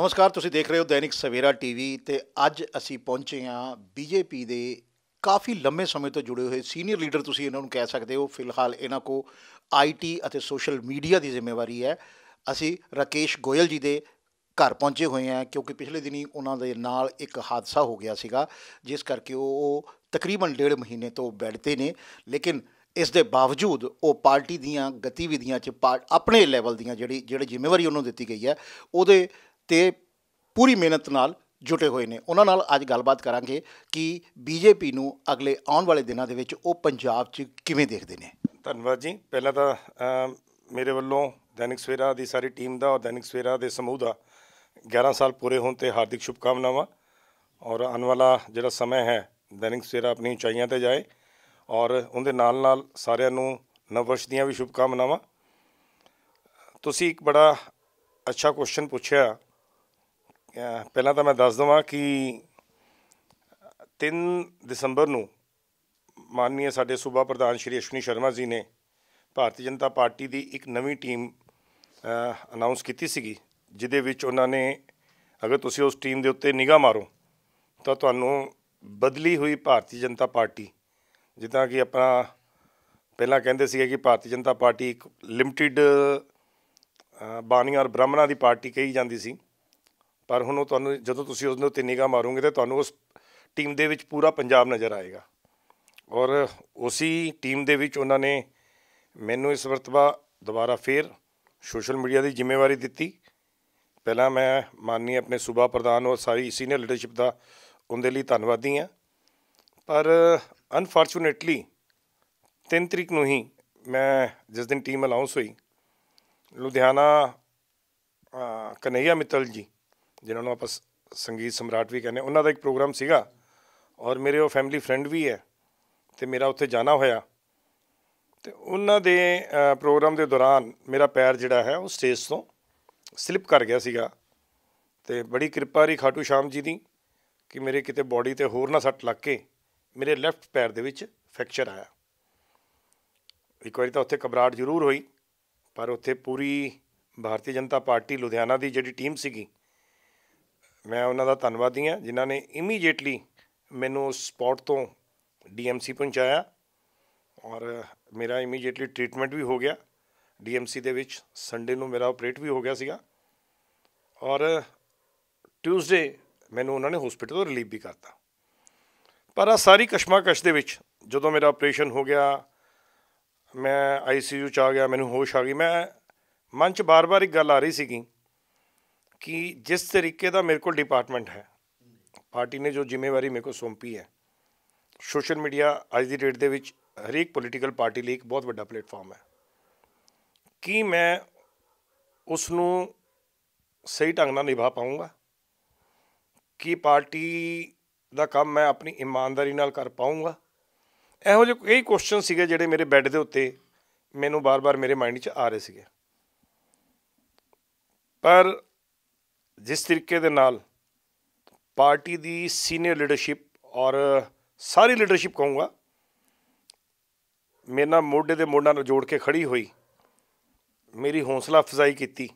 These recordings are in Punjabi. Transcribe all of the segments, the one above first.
ਨਮਸਕਾਰ ਤੁਸੀਂ ਦੇਖ ਰਹੇ ਹੋ ਦੈਨਿਕ ਸਵੇਰਾ ਟੀਵੀ ਤੇ ਅੱਜ ਅਸੀਂ ਪਹੁੰਚੇ ਹਾਂ ਬੀਜੇਪੀ ਦੇ ਕਾਫੀ ਲੰਮੇ ਸਮੇਂ ਤੋਂ ਜੁੜੇ ਹੋਏ ਸੀਨੀਅਰ ਲੀਡਰ ਤੁਸੀਂ ਇਹਨਾਂ ਨੂੰ ਕਹਿ ਸਕਦੇ ਹੋ ਫਿਲਹਾਲ ਇਹਨਾਂ ਕੋ ਆਈਟੀ ਅਤੇ ਸੋਸ਼ਲ ਮੀਡੀਆ ਦੀ ਜ਼ਿੰਮੇਵਾਰੀ ਹੈ ਅਸੀਂ ਰਕੇਸ਼ ਗੋਇਲ ਜੀ ਦੇ ਘਰ ਪਹੁੰਚੇ ਹੋਏ ਹਾਂ ਕਿਉਂਕਿ ਪਿਛਲੇ ਦਿਨੀ ਉਹਨਾਂ ਦੇ ਨਾਲ ਇੱਕ ਹਾਦਸਾ ਹੋ ਗਿਆ ਸੀਗਾ ਜਿਸ ਕਰਕੇ ਉਹ ਤਕਰੀਬਨ ਡੇਢ ਮਹੀਨੇ ਤੋਂ ਬੈੱਡ ਤੇ ਨੇ ਲੇਕਿਨ ਇਸ ਦੇ ਬਾਵਜੂਦ ਉਹ ਪਾਰਟੀ ਦੀਆਂ ਗਤੀਵਿਧੀਆਂ 'ਚ ਆਪਣੇ ਲੈਵਲ ਦੀਆਂ ਜਿਹੜੀ ਜਿਹੜੀ ਜ਼ਿੰਮੇਵਾਰੀ ਉਹਨੂੰ ਦਿੱਤੀ ਗਈ ਹੈ ਉਹਦੇ ਤੇ ਪੂਰੀ ਮਿਹਨਤ ਨਾਲ ਜੁਟੇ ਹੋਏ ਨੇ ਉਹਨਾਂ ਨਾਲ ਅੱਜ ਗੱਲਬਾਤ ਕਰਾਂਗੇ ਕਿ ਬੀਜੇਪੀ ਨੂੰ ਅਗਲੇ ਆਉਣ ਵਾਲੇ ਦਿਨਾਂ ਦੇ ਵਿੱਚ ਉਹ ਪੰਜਾਬ 'ਚ ਕਿਵੇਂ ਦੇਖਦੇ ਨੇ ਧੰਨਵਾਦ ਜੀ ਪਹਿਲਾਂ ਤਾਂ ਮੇਰੇ ਵੱਲੋਂ ਦੈਨਿਕ ਸਵੇਰਾ ਦੀ ਸਾਰੀ ਟੀਮ ਦਾ ਔਰ ਦੈਨਿਕ ਸਵੇਰਾ ਦੇ ਸਮੂਹ ਦਾ 11 ਸਾਲ ਪੂਰੇ ਹੋਣ ਤੇ ਹਾਰਦਿਕ ਸ਼ੁਭਕਾਮਨਾਵਾਂ ਔਰ ਆਉਣ ਵਾਲਾ ਜਿਹੜਾ ਸਮਾਂ ਹੈ ਦੈਨਿਕ ਸਵੇਰਾ ਆਪਣੀ ਉਚਾਈਆਂ ਤੇ ਜਾਏ ਔਰ ਉਹਦੇ ਨਾਲ ਨਾਲ ਸਾਰਿਆਂ ਨੂੰ ਨਵ ਵਰਸ਼ ਦੀਆਂ ਵੀ ਸ਼ੁਭਕਾਮਨਾਵਾਂ ਤੁਸੀਂ ਇੱਕ ਬੜਾ ਅੱਛਾ ਕੁਐਸਚਨ ਪੁੱਛਿਆ ਪਹਿਲਾਂ ਤਾਂ ਮੈਂ ਦੱਸ ਦਵਾਂ ਕਿ 3 ਦਸੰਬਰ ਨੂੰ ਮਾਨਨੀਯ ਸਾਡੇ ਸੂਬਾ ਪ੍ਰਧਾਨ ਸ਼੍ਰੀ ਅਸ਼ਵਨੀ ਸ਼ਰਮਾ ਜੀ ਨੇ ਭਾਰਤੀ ਜਨਤਾ ਪਾਰਟੀ ਦੀ ਇੱਕ ਨਵੀਂ ਟੀਮ ਅਨਾਉਂਸ ਕੀਤੀ ਸੀਗੀ ਜਿਦੇ ਵਿੱਚ ਉਹਨਾਂ ਨੇ ਅਗਰ ਤੁਸੀਂ ਉਸ ਟੀਮ ਦੇ ਉੱਤੇ ਨਿਗਾਹ ਮਾਰੋ ਤਾਂ ਤੁਹਾਨੂੰ ਬਦਲੀ ਹੋਈ ਭਾਰਤੀ ਜਨਤਾ ਪਾਰਟੀ ਜਿੱਦਾਂ ਕਿ ਆਪਾਂ ਪਹਿਲਾਂ ਕਹਿੰਦੇ ਸੀਗੇ ਕਿ ਭਾਰਤੀ ਜਨਤਾ ਪਾਰਟੀ ਇੱਕ ਲਿਮਟਿਡ ਬਾਣੀ ਔਰ ਬ੍ਰਾਹਮਣਾ ਦੀ ਪਾਰਟੀ ਕਹੀ ਜਾਂਦੀ ਸੀ ਪਰ ਹੁਣ ਉਹ ਤੁਹਾਨੂੰ ਜਦੋਂ ਤੁਸੀਂ ਉਸ ਨੂੰ ਤਿੰਨੀ ਗਾ ਮਾਰੋਗੇ ਤੇ ਤੁਹਾਨੂੰ ਉਸ ਟੀਮ ਦੇ ਵਿੱਚ ਪੂਰਾ ਪੰਜਾਬ ਨਜ਼ਰ ਆਏਗਾ ਔਰ ਉਸੀ ਟੀਮ ਦੇ ਵਿੱਚ ਉਹਨਾਂ ਨੇ ਮੈਨੂੰ ਇਸ ਵਰਤਬਾ ਦੁਬਾਰਾ ਫੇਰ ਸੋਸ਼ਲ ਮੀਡੀਆ ਦੀ ਜ਼ਿੰਮੇਵਾਰੀ ਦਿੱਤੀ ਪਹਿਲਾਂ ਮੈਂ ਮਾਨਨੀ ਆਪਣੇ ਸੂਬਾ ਪ੍ਰਧਾਨ ਔਰ ਸਾਰੀ ਸੀਨੀਅਰ ਲੀਡਰਸ਼ਿਪ ਦਾ ਉਹਦੇ ਲਈ ਧੰਨਵਾਦੀ ਹਾਂ ਪਰ ਅਨਫੋਰਚੂਨੇਟਲੀ 3 ਤਰੀਕ ਨੂੰ ਹੀ ਮੈਂ ਜਿਸ ਦਿਨ ਟੀਮ ਅਲਾਉਂਸ ਹੋਈ ਲੁਧਿਆਣਾ ਕਨਈਆ ਮਿੱਤਲ ਜੀ ਜਿਨ੍ਹਾਂ ਨੂੰ ਆਪਾਂ ਸੰਗੀਤ ਸਮਰਾਟ ਵੀ ਕਹਿੰਦੇ ਉਹਨਾਂ ਦਾ ਇੱਕ ਪ੍ਰੋਗਰਾਮ ਸੀਗਾ ਔਰ ਮੇਰੇ ਉਹ ਫੈਮਿਲੀ ਫਰੈਂਡ ਵੀ ਹੈ ਤੇ ਮੇਰਾ ਉੱਥੇ ਜਾਣਾ ਹੋਇਆ ਤੇ ਉਹਨਾਂ ਦੇ ਪ੍ਰੋਗਰਾਮ ਦੇ ਦੌਰਾਨ ਮੇਰਾ ਪੈਰ ਜਿਹੜਾ ਹੈ ਉਹ ਸਟੇਜ ਤੋਂ ਸਲਿਪ ਕਰ ਗਿਆ ਸੀਗਾ ਤੇ ਬੜੀ ਕਿਰਪਾ ਰਹੀ ਖਾਟੂ ਸ਼ਾਮ ਜੀ ਦੀ ਕਿ ਮੇਰੇ ਕਿਤੇ ਬਾਡੀ ਤੇ ਹੋਰ ਨਾ ਸੱਟ ਲੱਗ ਕੇ ਮੇਰੇ ਲੈਫਟ ਪੈਰ ਦੇ ਵਿੱਚ ਫ੍ਰੈਕਚਰ ਆਇਆ ਇੱਕ ਵਾਰੀ ਤਾਂ ਉੱਥੇ ਕਬਰਾੜ ਜ਼ਰੂਰ ਹੋਈ ਪਰ ਉੱਥੇ ਪੂਰੀ ਭਾਰਤੀ ਜਨਤਾ ਪਾਰਟੀ ਲੁਧਿਆਣਾ ਦੀ ਜਿਹੜੀ ਟੀਮ ਸੀਗੀ ਮੈਂ ਉਹਨਾਂ ਦਾ ਧੰਨਵਾਦੀ ਹਾਂ ਜਿਨ੍ਹਾਂ ਨੇ ਇਮੀਡੀਏਟਲੀ ਮੈਨੂੰ ਸਪੌਟ ਤੋਂ ਡੀਐਮਸੀ ਪਹੁੰਚਾਇਆ ਔਰ ਮੇਰਾ ਇਮੀਡੀਏਟਲੀ ਟ੍ਰੀਟਮੈਂਟ ਵੀ ਹੋ ਗਿਆ ਡੀਐਮਸੀ ਦੇ ਵਿੱਚ ਸੰਡੇ ਨੂੰ ਮੇਰਾ ਆਪਰੇਟ ਵੀ ਹੋ ਗਿਆ ਸੀਗਾ ਔਰ ਟਿਊਜ਼ਡੇ ਮੈਨੂੰ ਉਹਨਾਂ ਨੇ ਹਸਪੀਟਲ ਤੋਂ ਰਿਲੀਵ ਵੀ ਕਰਤਾ ਪਰ ਆ ਸਾਰੀ ਕਸ਼ਮਾਕਸ਼ ਦੇ ਵਿੱਚ ਜਦੋਂ ਮੇਰਾ ਆਪਰੇਸ਼ਨ ਹੋ ਗਿਆ ਮੈਂ ਆਈਸੀਯੂ ਚ ਆ ਗਿਆ ਮੈਨੂੰ ਹੋਸ਼ ਆ ਗਈ ਮੈਂ ਮਨ 'ਚ ਬਾਰ-ਬਾਰ ਇੱਕ ਗੱਲ ਆ ਰਹੀ ਸੀਗੀ ਕਿ ਜਿਸ ਤਰੀਕੇ ਦਾ ਮੇਰੇ ਕੋਲ ਡਿਪਾਰਟਮੈਂਟ ਹੈ ਪਾਰਟੀ ਨੇ ਜੋ ਜ਼ਿੰਮੇਵਾਰੀ ਮੇਰੇ ਕੋ ਸੌਂਪੀ ਹੈ ਸੋਸ਼ਲ ਮੀਡੀਆ ਅੱਜ ਦੀ ਡੇਟ ਦੇ ਵਿੱਚ ਹਰੇਕ ਪੋਲੀਟੀਕਲ ਪਾਰਟੀ ਲਈ ਇੱਕ ਬਹੁਤ ਵੱਡਾ ਪਲੇਟਫਾਰਮ ਹੈ ਕੀ ਮੈਂ ਉਸ ਨੂੰ ਸਹੀ ਢੰਗ ਨਾਲ ਨਿਭਾ ਪਾਉਂਗਾ ਕੀ ਪਾਰਟੀ ਦਾ ਕੰਮ ਮੈਂ ਆਪਣੀ ਇਮਾਨਦਾਰੀ ਨਾਲ ਕਰ ਪਾਉਂਗਾ ਇਹੋ ਜਿਹੇ ਕਈ ਕੁਐਸਚਨ ਸੀਗੇ ਜਿਹੜੇ ਮੇਰੇ ਬੈੱਡ ਦੇ ਉੱਤੇ ਮੈਨੂੰ ਬਾਰ-ਬਾਰ ਮੇਰੇ ਮਾਈਂਡ 'ਚ ਆ ਰਹੇ ਸੀਗੇ ਪਰ ਜਿਸ ਤਰੀਕੇ ਦੇ ਨਾਲ ਪਾਰਟੀ ਦੀ ਸੀਨੀਅਰ ਲੀਡਰਸ਼ਿਪ ਔਰ ਸਾਰੀ ਲੀਡਰਸ਼ਿਪ ਕਹੂੰਗਾ ਮੇਰੇ ਨਾਲ ਮੋਢੇ ਦੇ ਮੋਢਾ ਨਾਲ ਜੋੜ ਕੇ ਖੜੀ ਹੋਈ ਮੇਰੀ ਹੌਸਲਾ ਫਜ਼ਾਈ ਕੀਤੀ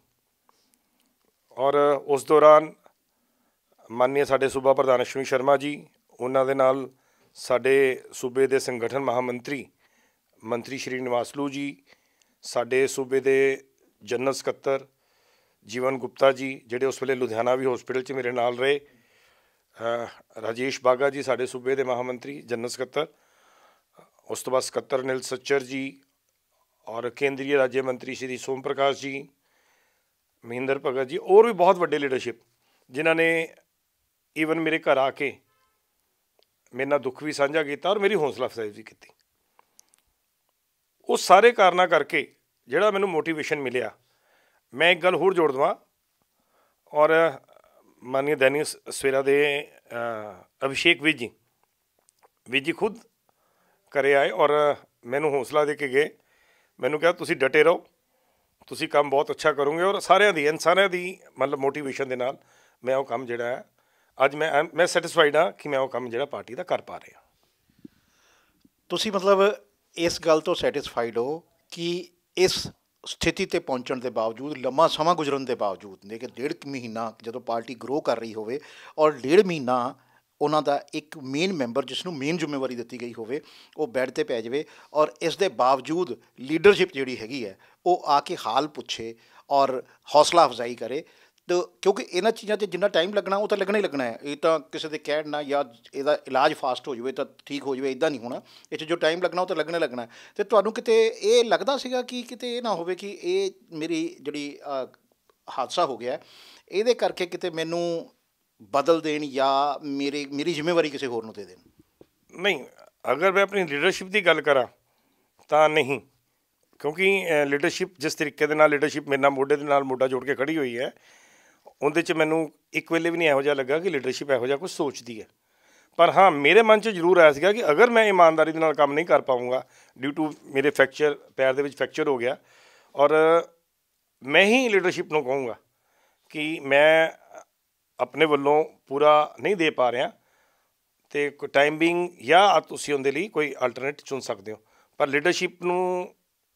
ਔਰ ਉਸ ਦੌਰਾਨ ਮਾਨਿਆ ਸਾਡੇ ਸੂਬਾ ਪ੍ਰਧਾਨ ਅਸ਼ਵਨੀ ਸ਼ਰਮਾ ਜੀ ਉਹਨਾਂ ਦੇ ਨਾਲ ਸਾਡੇ ਸੂਬੇ ਦੇ ਸੰਗਠਨ ਮਹਾਮੰਤਰੀ ਮੰਤਰੀ ਸ਼੍ਰੀ ਨਿਵਾਸਲੂ ਜੀ ਸਾਡੇ ਸੂਬੇ ਦੇ ਜਨਰਲ ਸਕੱਤਰ ਜੀਵਨ ਗੁਪਤਾ ਜੀ ਜਿਹੜੇ ਉਸ ਵੇਲੇ ਲੁਧਿਆਣਾ ਵੀ ਹਸਪੀਟਲ 'ਚ ਮੇਰੇ ਨਾਲ ਰਹੇ ਰਾਜੇਸ਼ ਬਾਗਾ ਜੀ ਸਾਡੇ ਸੂਬੇ ਦੇ ਮਹਾਮੰਤਰੀ ਜਨਰਲ ਸਕੱਤਰ ਉਸ ਤੋਂ ਬਾਅਦ ਸਕੱਤਰ ਨਿਲ ਸੱਚਰ ਜੀ ਔਰ ਕੇਂਦਰੀ ਰਾਜ ਮੰਤਰੀ ਸ਼੍ਰੀ ਸੋਮ ਪ੍ਰਕਾਸ਼ ਜੀ ਮਹਿੰਦਰ ਭਗਤ ਜੀ ਹੋਰ ਵੀ ਬਹੁਤ ਵੱਡੇ ਲੀਡਰਸ਼ਿਪ ਜਿਨ੍ਹਾਂ ਨੇ ਈਵਨ ਮੇਰੇ ਘਰ ਆ ਕੇ ਮੇਰੇ ਨਾਲ ਦੁੱਖ ਵੀ ਸਾਂਝਾ ਕੀਤਾ ਔਰ ਮੇਰੀ ਹੌਸਲਾ ਅਫਜ਼ਾਈ ਵੀ ਕੀਤੀ ਉਹ ਸਾਰੇ ਕਾਰਨਾ ਕਰਕੇ ਜਿਹੜਾ ਮੈਨੂੰ ਮੋਟੀਵੇਸ਼ਨ ਮਿਲਿਆ ਮੈਂ ਇੱਕ ਗੱਲ ਹੋਰ ਜੋੜ ਦਵਾਂ ਔਰ ਮਾਨਯ ਦੈਨਿਕ ਸਵੇਰਾ ਦੇ ਅਭਿਸ਼ੇਕ ਵਿਜ ਜੀ ਵਿਜ ਜੀ ਖੁਦ ਕਰੇ ਆਏ ਔਰ ਮੈਨੂੰ ਹੌਸਲਾ ਦੇ ਕੇ ਗਏ ਮੈਨੂੰ ਕਿਹਾ ਤੁਸੀਂ ਡਟੇ ਰਹੋ ਤੁਸੀਂ ਕੰਮ ਬਹੁਤ ਅੱਛਾ ਕਰੋਗੇ ਔਰ ਸਾਰਿਆਂ ਦੀ ਇਨਸਾਨਾਂ ਦੀ ਮਤਲਬ ਮੋਟੀਵੇਸ਼ਨ ਦੇ ਨਾਲ ਮੈਂ ਉਹ ਕੰਮ ਜਿਹੜਾ ਹੈ ਅੱਜ ਮੈਂ ਮੈਂ ਸੈਟੀਸਫਾਈਡ ਹਾਂ ਕਿ ਮੈਂ ਉਹ ਕੰਮ ਜਿਹੜਾ ਪਾਰਟੀ ਦਾ ਕਰ ਪਾ ਰਿਹਾ ਤੁਸੀਂ ਮਤਲਬ ਇਸ ਗੱਲ ਤੋਂ ਸੈਟੀਸਫਾਈਡ ਹੋ ਕਿ ਇਸ ਸਥਿਤੀ ਤੇ ਪਹੁੰਚਣ ਦੇ ਬਾਵਜੂਦ ਲੰਮਾ ਸਮਾਂ ਗੁਜ਼ਰਨ ਦੇ ਬਾਵਜੂਦ ਨੇ ਕਿ ਡੇਢ ਮਹੀਨਾ ਜਦੋਂ ਪਾਰਟੀ ਗਰੋ ਕਰ ਰਹੀ ਹੋਵੇ ਔਰ ਡੇਢ ਮਹੀਨਾ ਉਹਨਾਂ ਦਾ ਇੱਕ ਮੇਨ ਮੈਂਬਰ ਜਿਸ ਨੂੰ ਮੇਨ ਜ਼ਿੰਮੇਵਾਰੀ ਦਿੱਤੀ ਗਈ ਹੋਵੇ ਉਹ ਬੈੱਡ ਤੇ ਪੈ ਜਾਵੇ ਔਰ ਇਸ ਦੇ ਬਾਵਜੂਦ ਲੀਡਰਸ਼ਿਪ ਜਿਹੜੀ ਹੈਗੀ ਹੈ ਉਹ ਆ ਕੇ ਹਾਲ ਪੁੱਛੇ ਔਰ ਹੌਸਲਾ ਅਫਜ਼ਾਈ ਕਰੇ ਤੋ ਕਿਉਂਕਿ ਇਹਨਾਂ ਚੀਜ਼ਾਂ ਤੇ ਜਿੰਨਾ ਟਾਈਮ ਲੱਗਣਾ ਉਹ ਤਾਂ ਲੱਗਣਾ ਹੀ ਲੱਗਣਾ ਹੈ ਇਹ ਤਾਂ ਕਿਸੇ ਦੇ ਕਹਿਣ ਨਾਲ ਜਾਂ ਇਹਦਾ ਇਲਾਜ ਫਾਸਟ ਹੋ ਜਾਵੇ ਤਾਂ ਠੀਕ ਹੋ ਜਾਵੇ ਇਦਾਂ ਨਹੀਂ ਹੋਣਾ ਇਹ 'ਚ ਜੋ ਟਾਈਮ ਲੱਗਣਾ ਉਹ ਤਾਂ ਲੱਗਣਾ ਲੱਗਣਾ ਤੇ ਤੁਹਾਨੂੰ ਕਿਤੇ ਇਹ ਲੱਗਦਾ ਸੀਗਾ ਕਿ ਕਿਤੇ ਇਹ ਨਾ ਹੋਵੇ ਕਿ ਇਹ ਮੇਰੀ ਜਿਹੜੀ ਹਾਦਸਾ ਹੋ ਗਿਆ ਇਹਦੇ ਕਰਕੇ ਕਿਤੇ ਮੈਨੂੰ ਬਦਲ ਦੇਣ ਜਾਂ ਮੇਰੇ ਮੇਰੀ ਜ਼ਿੰਮੇਵਾਰੀ ਕਿਸੇ ਹੋਰ ਨੂੰ ਦੇ ਦੇਣ ਨਹੀਂ ਅਗਰ ਮੈਂ ਆਪਣੀ ਲੀਡਰਸ਼ਿਪ ਦੀ ਗੱਲ ਕਰਾਂ ਤਾਂ ਨਹੀਂ ਕਿਉਂਕਿ ਲੀਡਰਸ਼ਿਪ ਜਿਸ ਤਰੀਕੇ ਦੇ ਨਾਲ ਲੀਡਰਸ਼ਿਪ ਮੇਰੇ ਨਾਲ ਮੋਢੇ ਦੇ ਨਾਲ ਮੋਢਾ ਜੋੜ ਕੇ ਖੜੀ ਹੋਈ ਹੈ ਉਹਦੇ 'ਚ ਮੈਨੂੰ ਇੱਕ ਵੇਲੇ ਵੀ ਨਹੀਂ ਇਹੋ ਜਿਹਾ ਲੱਗਾ ਕਿ ਲੀਡਰਸ਼ਿਪ ਇਹੋ ਜਿਹਾ ਕੁਝ ਸੋਚਦੀ ਹੈ ਪਰ ਹਾਂ ਮੇਰੇ ਮਨ 'ਚ ਜ਼ਰੂਰ ਆਇਆ ਸੀਗਾ ਕਿ ਅਗਰ ਮੈਂ ਇਮਾਨਦਾਰੀ ਦੇ ਨਾਲ ਕੰਮ ਨਹੀਂ ਕਰ ਪਾਉਂਗਾ ਡਿਊ ਟੂ ਮੇਰੇ ਫ੍ਰੈਕਚਰ ਪੈਰ ਦੇ ਵਿੱਚ ਫ੍ਰੈਕਚਰ ਹੋ ਗਿਆ ਔਰ ਮੈਂ ਹੀ ਲੀਡਰਸ਼ਿਪ ਨੂੰ ਕਹੂੰਗਾ ਕਿ ਮੈਂ ਆਪਣੇ ਵੱਲੋਂ ਪੂਰਾ ਨਹੀਂ ਦੇ ਪਾ ਰਿਹਾ ਤੇ ਕੋ ਟਾਈਮਿੰਗ ਜਾਂ ਤੁਸੀਂ ਉਹਦੇ ਲਈ ਕੋਈ ਅਲਟਰਨੇਟ ਚੁਣ ਸਕਦੇ ਹੋ ਪਰ ਲੀਡਰਸ਼ਿਪ ਨੂੰ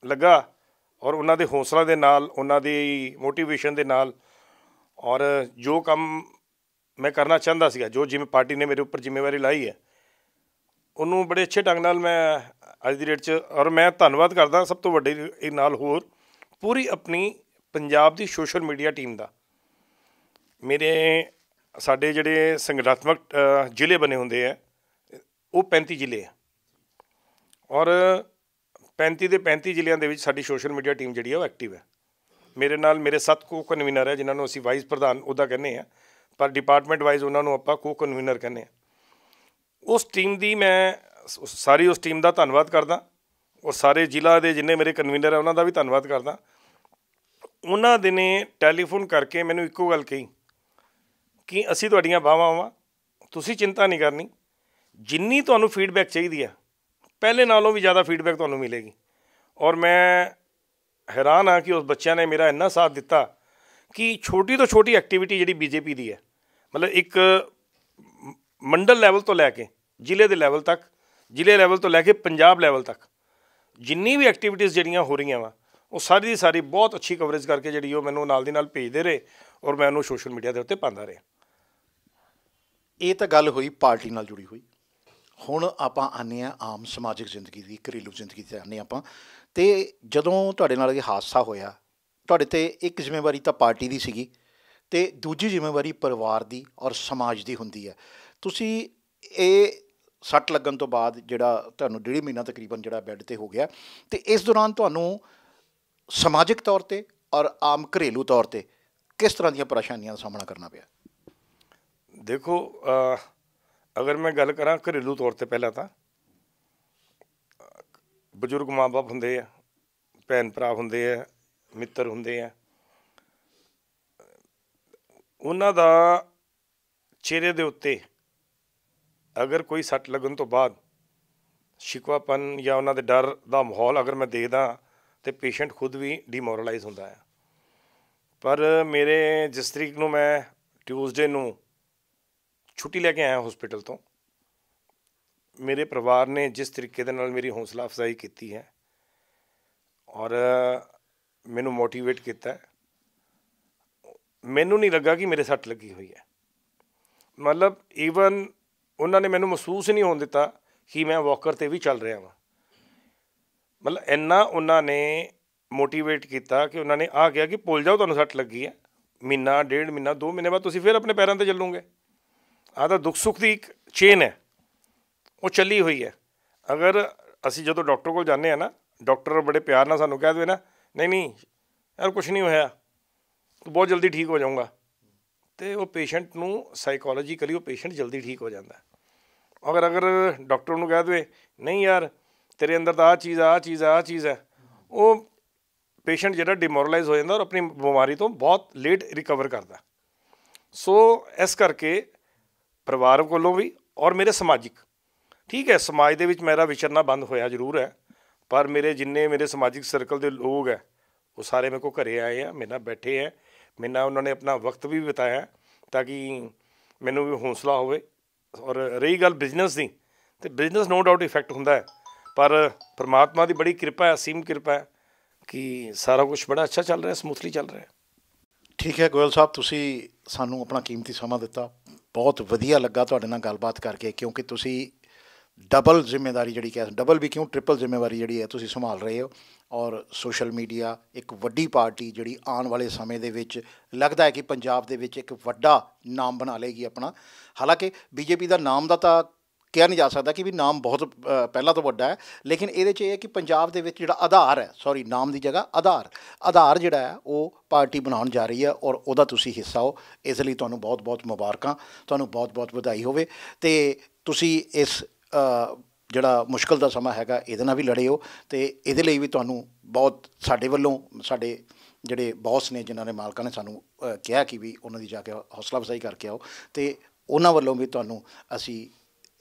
ਲੱਗਾ ਔਰ ਉਹਨਾਂ ਦੇ ਹੌਸਲਾ ਦੇ ਨਾਲ ਉਹਨਾਂ ਦੀ ਮੋਟੀਵੇਸ਼ਨ ਦੇ ਨਾਲ ਔਰ ਜੋ ਕੰਮ ਮੈਂ ਕਰਨਾ ਚਾਹੁੰਦਾ ਸੀਗਾ ਜੋ ਜਿਵੇਂ ਪਾਰਟੀ ਨੇ ਮੇਰੇ ਉੱਪਰ ਜ਼ਿੰਮੇਵਾਰੀ ਲਾਈ ਹੈ ਉਹਨੂੰ ਬੜੇ ਅੱਛੇ ਢੰਗ ਨਾਲ ਮੈਂ ਅੱਜ ਦੀ ਰੇਟ 'ਚ ਔਰ ਮੈਂ ਧੰਨਵਾਦ ਕਰਦਾ ਸਭ ਤੋਂ ਵੱਡੇ ਇਹ ਨਾਲ ਹੋਰ ਪੂਰੀ ਆਪਣੀ ਪੰਜਾਬ ਦੀ ਸੋਸ਼ਲ ਮੀਡੀਆ ਟੀਮ ਦਾ ਮੇਰੇ ਸਾਡੇ ਜਿਹੜੇ ਸੰਗਠਨਾਤਮਕ ਜ਼ਿਲ੍ਹੇ ਬਣੇ ਹੁੰਦੇ ਆ ਉਹ 35 ਜ਼ਿਲ੍ਹੇ ਆ ਔਰ 35 ਦੇ 35 ਜ਼ਿਲ੍ਹਿਆਂ ਦੇ ਵਿੱਚ ਸਾਡੀ ਸੋਸ਼ਲ ਮੀਡੀਆ ਟੀਮ ਜਿਹੜੀ ਹੈ ਉਹ ਐਕਟਿਵ ਹੈ ਮੇਰੇ ਨਾਲ ਮੇਰੇ ਸੱਤ ਕੋ ਕਨਵੀਨਰ ਹੈ ਜਿਨ੍ਹਾਂ ਨੂੰ ਅਸੀਂ ਵਾਈਸ ਪ੍ਰਧਾਨ ਉਹਦਾ ਕਹਿੰਦੇ ਆ ਪਰ ਡਿਪਾਰਟਮੈਂਟ ਵਾਈਜ਼ ਉਹਨਾਂ ਨੂੰ ਆਪਾਂ ਕੋ ਕਨਵੀਨਰ ਕਹਿੰਦੇ ਆ ਉਸ ਟੀਮ ਦੀ ਮੈਂ ਸਾਰੀ ਉਸ ਟੀਮ ਦਾ ਧੰਨਵਾਦ ਕਰਦਾ ਔਰ ਸਾਰੇ ਜ਼ਿਲ੍ਹਾ ਦੇ ਜਿੰਨੇ ਮੇਰੇ ਕਨਵੀਨਰ ਆ ਉਹਨਾਂ ਦਾ ਵੀ ਧੰਨਵਾਦ ਕਰਦਾ ਉਹਨਾਂ ਦੇ ਨੇ ਟੈਲੀਫੋਨ ਕਰਕੇ ਮੈਨੂੰ ਇੱਕੋ ਗੱਲ ਕਹੀ ਕਿ ਅਸੀਂ ਤੁਹਾਡੀਆਂ ਬਾਹਾਂ ਆਵਾਂ ਤੁਸੀਂ ਚਿੰਤਾ ਨਹੀਂ ਕਰਨੀ ਜਿੰਨੀ ਤੁਹਾਨੂੰ ਫੀਡਬੈਕ ਚਾਹੀਦੀ ਆ ਪਹਿਲੇ ਨਾਲੋਂ ਵੀ ਜ਼ਿਆਦਾ ਫੀਡਬੈਕ ਤੁਹਾਨੂੰ ਮਿਲੇਗੀ ਔਰ ਮੈਂ ਹੈਰਾਨ ਆ ਕਿ ਉਸ ਬੱਚਿਆਂ ਨੇ ਮੇਰਾ ਇੰਨਾ ਸਾਥ ਦਿੱਤਾ ਕਿ ਛੋਟੀ ਤੋਂ ਛੋਟੀ ਐਕਟੀਵਿਟੀ ਜਿਹੜੀ ਬੀਜੇਪੀ ਦੀ ਹੈ ਮਤਲਬ ਇੱਕ ਮੰਡਲ ਲੈਵਲ ਤੋਂ ਲੈ ਕੇ ਜ਼ਿਲ੍ਹੇ ਦੇ ਲੈਵਲ ਤੱਕ ਜ਼ਿਲ੍ਹੇ ਲੈਵਲ ਤੋਂ ਲੈ ਕੇ ਪੰਜਾਬ ਲੈਵਲ ਤੱਕ ਜਿੰਨੀ ਵੀ ਐਕਟੀਵਿਟੀਆਂ ਜਿਹੜੀਆਂ ਹੋ ਰਹੀਆਂ ਵਾ ਉਹ ਸਾਰੀ ਦੀ ਸਾਰੀ ਬਹੁਤ ਅੱਛੀ ਕਵਰੇਜ ਕਰਕੇ ਜਿਹੜੀ ਉਹ ਮੈਨੂੰ ਨਾਲ ਦੀ ਨਾਲ ਭੇਜਦੇ ਰਹੇ ਔਰ ਮੈਂ ਉਹਨੂੰ ਸੋਸ਼ਲ ਮੀਡੀਆ ਦੇ ਉੱਤੇ ਪਾਉਂਦਾ ਰਿਹਾ ਇਹ ਤਾਂ ਗੱਲ ਹੋਈ ਪਾਰਟੀ ਨਾਲ ਜੁੜੀ ਹੋਈ ਹੁਣ ਆਪਾਂ ਆਨੇ ਆ ਆਮ ਸਮਾਜਿਕ ਜ਼ਿੰਦਗੀ ਦੀ ਘਰੇਲੂ ਜ਼ਿੰਦਗੀ ਤੇ ਆਨੇ ਆਪਾਂ ਤੇ ਜਦੋਂ ਤੁਹਾਡੇ ਨਾਲ ਇਹ ਹਾਦਸਾ ਹੋਇਆ ਤੁਹਾਡੇ ਤੇ ਇੱਕ ਜ਼ਿੰਮੇਵਾਰੀ ਤਾਂ ਪਾਰਟੀ ਦੀ ਸੀਗੀ ਤੇ ਦੂਜੀ ਜ਼ਿੰਮੇਵਾਰੀ ਪਰਿਵਾਰ ਦੀ ਔਰ ਸਮਾਜ ਦੀ ਹੁੰਦੀ ਹੈ ਤੁਸੀਂ ਇਹ ਸੱਟ ਲੱਗਣ ਤੋਂ ਬਾਅਦ ਜਿਹੜਾ ਤੁਹਾਨੂੰ ਡੇਢ ਮਹੀਨਾ ਤਕਰੀਬਨ ਜਿਹੜਾ ਬੈੱਡ ਤੇ ਹੋ ਗਿਆ ਤੇ ਇਸ ਦੌਰਾਨ ਤੁਹਾਨੂੰ ਸਮਾਜਿਕ ਤੌਰ ਤੇ ਔਰ ਆਮ ਘਰੇਲੂ ਤੌਰ ਤੇ ਕਿਸ ਤਰ੍ਹਾਂ ਦੀਆਂ ਪਰੇਸ਼ਾਨੀਆਂ ਦਾ ਸਾਹਮਣਾ ਕਰਨਾ ਪਿਆ ਦੇਖੋ ਅਗਰ ਮੈਂ ਗੱਲ ਕਰਾਂ ਘਰੇਲੂ ਤੌਰ ਤੇ ਪਹਿਲਾਂ ਤਾਂ ਬਜ਼ੁਰਗ ਮਾਪੇ ਹੁੰਦੇ ਆ ਭੈਣ ਭਰਾ ਹੁੰਦੇ ਆ ਮਿੱਤਰ ਹੁੰਦੇ ਆ ਉਹਨਾਂ ਦਾ ਚਿਹਰੇ ਦੇ ਉੱਤੇ ਅਗਰ ਕੋਈ ਸੱਟ ਲੱਗਣ ਤੋਂ ਬਾਅਦ ਸ਼ਿਕਵਾਪਨ ਜਾਂ ਉਹਨਾਂ ਦੇ ਡਰ ਦਾ ਮਾਹੌਲ ਅਗਰ ਮੈਂ ਦੇਖਦਾ ਤੇ ਪੇਸ਼ੈਂਟ ਖੁਦ ਵੀ ਡੀਮੋਰਲਾਈਜ਼ ਹੁੰਦਾ ਹੈ ਪਰ ਮੇਰੇ ਜਿਸ ਤਰੀਕ ਨੂੰ ਮੈਂ ਟਿਊਜ਼ਡੇ ਨੂੰ ਛੁੱਟੀ ਲੈ ਕੇ ਆਇਆ ਹਸਪੀਟਲ ਤੋਂ ਮੇਰੇ ਪਰਿਵਾਰ ਨੇ ਜਿਸ ਤਰੀਕੇ ਦੇ ਨਾਲ ਮੇਰੀ ਹੌਸਲਾ ਅਫਜ਼ਾਈ ਕੀਤੀ ਹੈ ਔਰ ਮੈਨੂੰ ਮੋਟੀਵੇਟ ਕੀਤਾ ਮੈਨੂੰ ਨਹੀਂ ਲੱਗਾ ਕਿ ਮੇਰੇ ਸੱਟ ਲੱਗੀ ਹੋਈ ਹੈ ਮਤਲਬ ਈਵਨ ਉਹਨਾਂ ਨੇ ਮੈਨੂੰ ਮਹਿਸੂਸ ਨਹੀਂ ਹੋਣ ਦਿੱਤਾ ਕਿ ਮੈਂ ਵਾਕਰ ਤੇ ਵੀ ਚੱਲ ਰਿਹਾ ਹਾਂ ਮਤਲਬ ਇੰਨਾ ਉਹਨਾਂ ਨੇ ਮੋਟੀਵੇਟ ਕੀਤਾ ਕਿ ਉਹਨਾਂ ਨੇ ਆ ਗਿਆ ਕਿ ਭੁੱਲ ਜਾਓ ਤੁਹਾਨੂੰ ਸੱਟ ਲੱਗੀ ਹੈ ਮਹੀਨਾ ਡੇਢ ਮਹੀਨਾ 2 ਮਹੀਨੇ ਬਾਅਦ ਤੁਸੀਂ ਫਿਰ ਆਪਣੇ ਪੈਰਾਂ ਤੇ ਚੱਲੋਗੇ ਆ ਤਾਂ ਦੁੱਖ ਸੁੱਖ ਦੀ ਇੱਕ ਚੇਨ ਹੈ ਉਹ ਚੱਲੀ ਹੋਈ ਹੈ ਅਗਰ ਅਸੀਂ ਜਦੋਂ ਡਾਕਟਰ ਕੋਲ ਜਾਂਦੇ ਆ ਨਾ ਡਾਕਟਰ ਬੜੇ ਪਿਆਰ ਨਾਲ ਸਾਨੂੰ ਕਹਿ ਦਵੇ ਨਾ ਨਹੀਂ ਨਹੀਂ ਯਾਰ ਕੁਝ ਨਹੀਂ ਹੋਇਆ ਤੂੰ ਬਹੁਤ ਜਲਦੀ ਠੀਕ ਹੋ ਜਾਊਗਾ ਤੇ ਉਹ ਪੇਸ਼ੈਂਟ ਨੂੰ ਸਾਈਕੋਲੋਜੀਕਲੀ ਉਹ ਪੇਸ਼ੈਂਟ ਜਲਦੀ ਠੀਕ ਹੋ ਜਾਂਦਾ ਅਗਰ ਅਗਰ ਡਾਕਟਰ ਨੂੰ ਕਹਿ ਦਵੇ ਨਹੀਂ ਯਾਰ ਤੇਰੇ ਅੰਦਰ ਤਾਂ ਆ ਚੀਜ਼ ਆ ਚੀਜ਼ ਆ ਚੀਜ਼ ਹੈ ਉਹ ਪੇਸ਼ੈਂਟ ਜਿਹੜਾ ਡਿਮੋਰਲਾਈਜ਼ ਹੋ ਜਾਂਦਾ ਔਰ ਆਪਣੀ ਬਿਮਾਰੀ ਤੋਂ ਬਹੁਤ ਲੇਟ ਰਿਕਵਰ ਕਰਦਾ ਸੋ ਇਸ ਕਰਕੇ ਪਰਿਵਾਰ ਕੋਲੋਂ ਵੀ ਔਰ ਮੇਰੇ ਸਮਾਜਿਕ ਠੀਕ ਹੈ ਸਮਾਜ ਦੇ ਵਿੱਚ ਮੇਰਾ ਵਿਚਰਨਾ ਬੰਦ ਹੋਇਆ ਜ਼ਰੂਰ ਹੈ ਪਰ ਮੇਰੇ ਜਿੰਨੇ ਮੇਰੇ ਸਮਾਜਿਕ ਸਰਕਲ ਦੇ ਲੋਕ ਹੈ ਉਹ ਸਾਰੇ ਮੇਰੇ ਕੋ ਘਰੇ ਆਏ ਆ ਮੇਰੇ ਨਾਲ ਬੈਠੇ ਆ ਮੇਰੇ ਨਾਲ ਉਹਨਾਂ ਨੇ ਆਪਣਾ ਵਕਤ ਵੀ ਬਿਤਾਇਆ ਤਾਂ ਕਿ ਮੈਨੂੰ ਵੀ ਹੌਸਲਾ ਹੋਵੇ ਔਰ ਰਹੀ ਗੱਲ ਬਿਜ਼ਨਸ ਦੀ ਤੇ ਬਿਜ਼ਨਸ ਨੋ ਡਾਊਟ ਇਫੈਕਟ ਹੁੰਦਾ ਹੈ ਪਰ ਪ੍ਰਮਾਤਮਾ ਦੀ ਬੜੀ ਕਿਰਪਾ ਹੈ ਅਸੀਮ ਕਿਰਪਾ ਹੈ ਕਿ ਸਾਰਾ ਕੁਝ ਬੜਾ ਅੱਛਾ ਚੱਲ ਰਿਹਾ ਸਮੂਥਲੀ ਚੱਲ ਰਿਹਾ ਠੀਕ ਹੈ ਗੋਇਲ ਸਾਹਿਬ ਤੁਸੀਂ ਸਾਨੂੰ ਆਪਣਾ ਕੀਮਤੀ ਸਮਾਂ ਦਿੱਤਾ ਬਹੁਤ ਵਧੀਆ ਲੱਗਾ ਤੁਹਾਡੇ ਨਾਲ ਗੱਲਬਾਤ ਕਰਕੇ ਕਿਉਂਕਿ ਤੁਸੀਂ ਡਬਲ ਜ਼ਿੰਮੇਵਾਰੀ ਜਿਹੜੀ ਕਹਿੰਦੇ ਡਬਲ ਵੀ ਕਿਉਂ ਟ੍ਰਿਪਲ ਜ਼ਿੰਮੇਵਾਰੀ ਜਿਹੜੀ ਹੈ ਤੁਸੀਂ ਸੰਭਾਲ ਰਹੇ ਹੋ ਔਰ ਸੋਸ਼ਲ ਮੀਡੀਆ ਇੱਕ ਵੱਡੀ ਪਾਰਟੀ ਜਿਹੜੀ ਆਉਣ ਵਾਲੇ ਸਮੇਂ ਦੇ ਵਿੱਚ ਲੱਗਦਾ ਹੈ ਕਿ ਪੰਜਾਬ ਦੇ ਵਿੱਚ ਇੱਕ ਵੱਡਾ ਨਾਮ ਬਣਾ ਲੇਗੀ ਆਪਣਾ ਹਾਲਾਂਕਿ ਬੀਜੇਪੀ ਦਾ ਨਾਮ ਦਾ ਤਾਂ ਕਿਹਾ ਨਹੀਂ ਜਾ ਸਕਦਾ ਕਿ ਵੀ ਨਾਮ ਬਹੁਤ ਪਹਿਲਾਂ ਤੋਂ ਵੱਡਾ ਹੈ ਲੇਕਿਨ ਇਹਦੇ 'ਚ ਇਹ ਹੈ ਕਿ ਪੰਜਾਬ ਦੇ ਵਿੱਚ ਜਿਹੜਾ ਆਧਾਰ ਹੈ ਸੌਰੀ ਨਾਮ ਦੀ ਜਗ੍ਹਾ ਆਧਾਰ ਆਧਾਰ ਜਿਹੜਾ ਹੈ ਉਹ ਪਾਰਟੀ ਬਣਾਉਣ ਜਾ ਰਹੀ ਹੈ ਔਰ ਉਹਦਾ ਤੁਸੀਂ ਹਿੱਸਾ ਹੋ ਇਸ ਲਈ ਤੁਹਾਨੂੰ ਬਹੁਤ-ਬਹੁਤ ਮੁਬਾਰਕਾਂ ਤੁਹਾਨੂੰ ਬਹੁਤ-ਬਹੁਤ ਵਧਾਈ ਹੋਵੇ ਤੇ ਤੁਸੀਂ ਇਸ ਜਿਹੜਾ ਮੁਸ਼ਕਲ ਦਾ ਸਮਾਂ ਹੈਗਾ ਇਹਦੇ ਨਾਲ ਵੀ ਲੜਿਓ ਤੇ ਇਹਦੇ ਲਈ ਵੀ ਤੁਹਾਨੂੰ ਬਹੁਤ ਸਾਡੇ ਵੱਲੋਂ ਸਾਡੇ ਜਿਹੜੇ ਬੌਸ ਨੇ ਜਿਨ੍ਹਾਂ ਨੇ ਮਾਲਕਾਂ ਨੇ ਸਾਨੂੰ ਕਿਹਾ ਕਿ ਵੀ ਉਹਨਾਂ ਦੀ ਜਾ ਕੇ ਹੌਸਲਾ ਵਸਾਈ ਕਰਕੇ ਆਓ ਤੇ ਉਹਨਾਂ ਵੱਲੋਂ ਵੀ ਤੁਹਾਨੂੰ ਅਸੀਂ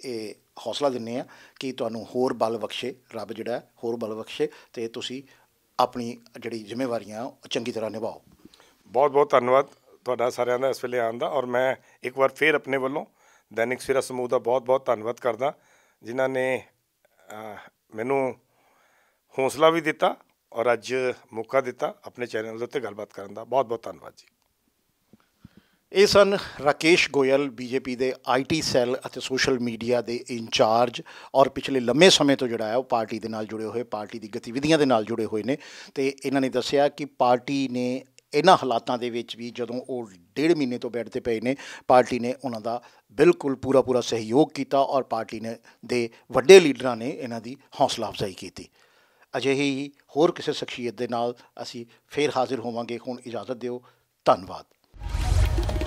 ਇਹ ਹੌਸਲਾ ਦਿੰਨੇ ਆ ਕਿ ਤੁਹਾਨੂੰ ਹੋਰ ਬਲ ਬਖਸ਼ੇ ਰੱਬ ਜਿਹੜਾ ਹੋਰ ਬਲ ਬਖਸ਼ੇ ਤੇ ਤੁਸੀਂ ਆਪਣੀ ਜਿਹੜੀ ਜ਼ਿੰਮੇਵਾਰੀਆਂ ਚੰਗੀ ਤਰ੍ਹਾਂ ਨਿਭਾਓ ਬਹੁਤ ਬਹੁਤ ਧੰਨਵਾਦ ਤੁਹਾਡਾ ਸਾਰਿਆਂ ਦਾ ਇਸ ਵੇਲੇ ਆਉਣ ਦਾ ਔਰ ਮੈਂ ਇੱਕ ਵਾਰ ਫੇਰ ਆਪਣੇ ਵੱਲੋਂ ਦੈਨਿਕ ਸਿਰਾ ਸਮੂਹ ਦਾ ਬਹੁਤ ਬਹੁਤ ਧੰਨਵਾਦ ਕਰਦਾ ਜਿਨ੍ਹਾਂ ਨੇ ਮੈਨੂੰ ਹੌਸਲਾ ਵੀ ਦਿੱਤਾ ਔਰ ਅੱਜ ਮੌਕਾ ਦਿੱਤਾ ਆਪਣੇ ਚੈਨਲ ਦੇ ਉੱਤੇ ਗੱਲਬਾਤ ਕਰਨ ਦਾ ਬਹੁਤ ਬਹੁਤ ਧੰਨਵਾਦ ਜੀ ਇਹ ਸਨ ਰਾਕੇਸ਼ ਗੋਇਲ ਬੀਜੇਪੀ ਦੇ ਆਈਟੀ ਸੈੱਲ ਅਤੇ ਸੋਸ਼ਲ ਮੀਡੀਆ ਦੇ ਇੰਚਾਰਜ ਔਰ ਪਿਛਲੇ ਲੰਮੇ ਸਮੇਂ ਤੋਂ ਜਿਹੜਾ ਹੈ ਉਹ ਪਾਰਟੀ ਦੇ ਨਾਲ ਜੁੜੇ ਹੋਏ ਪਾਰਟੀ ਦੀ ਗਤੀਵਿਧੀਆਂ ਦੇ ਨਾਲ ਜੁੜੇ ਹੋਏ ਨੇ ਤੇ ਇਹਨਾਂ ਨੇ ਦੱਸਿਆ ਕਿ ਪਾਰਟੀ ਨੇ ਇਹਨਾਂ ਹਾਲਾਤਾਂ ਦੇ ਵਿੱਚ ਵੀ ਜਦੋਂ ਉਹ ਡੇਢ ਮਹੀਨੇ ਤੋਂ ਬੈੱਡ ਤੇ ਪਏ ਨੇ ਪਾਰਟੀ ਨੇ ਉਹਨਾਂ ਦਾ ਬਿਲਕੁਲ ਪੂਰਾ ਪੂਰਾ ਸਹਿਯੋਗ ਕੀਤਾ ਔਰ ਪਾਰਟੀ ਨੇ ਦੇ ਵੱਡੇ ਲੀਡਰਾਂ ਨੇ ਇਹਨਾਂ ਦੀ ਹੌਸਲਾ ਅਫਜ਼ਾਈ ਕੀਤੀ ਅਜਿਹੀ ਹੀ ਹੋਰ ਕਿਸੇ ਸ਼ਖਸੀਅਤ ਦੇ ਨਾਲ ਅਸੀਂ ਫੇਰ ਹਾਜ਼ਰ ਹੋਵਾਂਗੇ ਹੁਣ ਇਜਾਜ਼ਤ ਦਿਓ ਧੰਨਵਾਦ